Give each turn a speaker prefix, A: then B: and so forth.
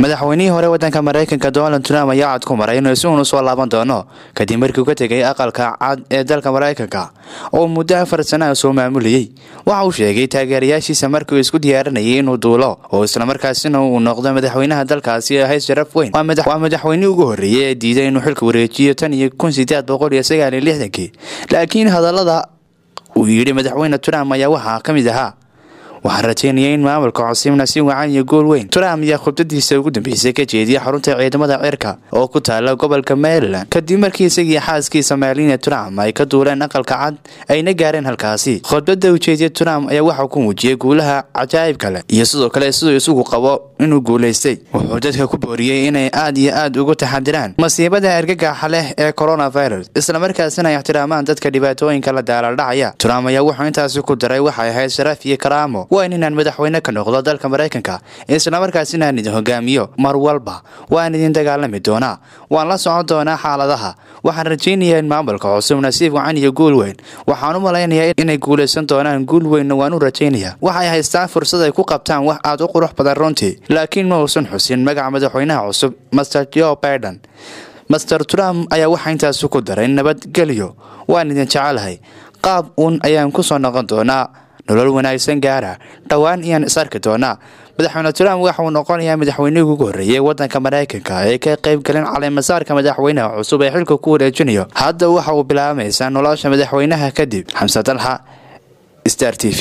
A: madaxweynihii hore waddanka maraykanka donald trump ayaa cad ku maray inuu isuun u soo laaban doono kadib markii ka tegay aqalka cad ee dalka maraykanka oo muddo afar sana soo maamuliyey waxa uu sheegay taageerayaashiisa markii uu isku diyaarinayay inuu duulo oo islamarkaasina uu noqdo madaxweynaha dalkaasi ee hay sharaf weyn waa madaxweynihii ugu horreeyey ee diiday inuu xilka wareejiyo tan iyo kun sideed boqol iyo sagaal iyo lixdankii laakiin hadallada uu yidhi madaxweyne trump ayaa waxaa ka mid ahaa waxaan rajaynayay in maamulka cosimna si wacan iyo gool weyn trump ayaa khudbadiisa ugu dambeysay ka jeediya xarunta ciidamada cirka oo ku taala gobolka maryland kadib markii isagii xaaskiisa maalina trump ay ka duuleen aqalka cad ayna gaareen halkaasi khudbada ujeediya trump ayaa waxaa ku muujiyay guulaha cajaa'ibka leh iyo sidoo kale siduu isugu qabo inuu guulaystay wuxuu dadka ku booriyey inay aad iyo aad ugu taxadiraan masiibada argagaxa leh ee coronavirus markaasina ay ixtiraamaan dadka dhibaatooyinka la daaladhacaya trump ayaa wuxuu intaasi ku daray waxay ahayd sharaf iyo karaamo waa inaan madaxweyne ka noqdo dalka maraykanka islamarkaas inaan idin hogaamiyo mar walba waan idin dagaalami doonaa waan la socon doonaa xaaladaha waxaan rajaynayaa in maamulka cusub nasiib wacan iyo guul weyn waxaan u malaynayaa inay guulaysan doonaan guul weynna waan u rajaynayaa waxay haystaan fursad ay ku qabtaan wax aad u qurux badan runtii laakiin ma uusan xusin magaca madaxweynaha cusub master jo biden master trump ayaa waxa intaasu ku daray nabadgelyo waan idin jecelahay qaab uun ayaan ku soo noqon doonaa nolol wanaagsan gaara dhowaan iyaan is arki doonaa madaxweyne trump waxa uu noqonayaa madaxweynihii ugu horreeyey waddanka maraykanka ee ka qayb qaybgalin caleemasaarka madaxweynaha cusub ee xilka ku wareejinayo hadda waxa uu bilaabmaysaa nolosha madaxweynaha kadib xamse dalxa star t v